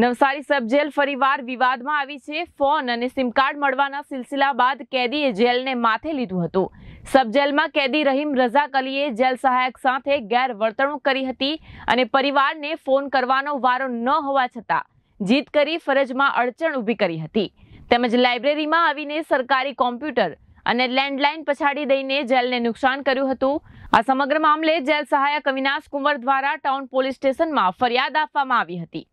નવસારી સબ jail ફરીવાર વિવાદમાં આવી છે ફોન અને સિમ કાર્ડ મળવાના સિલસિલા બાદ કેદીએ જેલને માથે લીધું હતું સબ જેલમાં કેદી રહીમ રઝાક અલીએ જેલ સહાયક સાથે ગેરવર્તણૂક કરી હતી અને પરિવારને ફોન કરવાનો વારો ન હોવા છતાં જીત કરી ફરજમાં અડચણ ઊભી કરી હતી તેમજ લાઇબ્રેરીમાં આવીને સરકારી કોમ્પ્યુટર અને લેન્ડલાઇન પછાડી દઈને જેલને નુકસાન કર્યું હતું આ સમગ્ર મામલે જેલ સહાયક અવિનાશ કુંવર દ્વારા ટાઉન પોલીસ સ્ટેશનમાં ફરિયાદ આપવામાં આવી હતી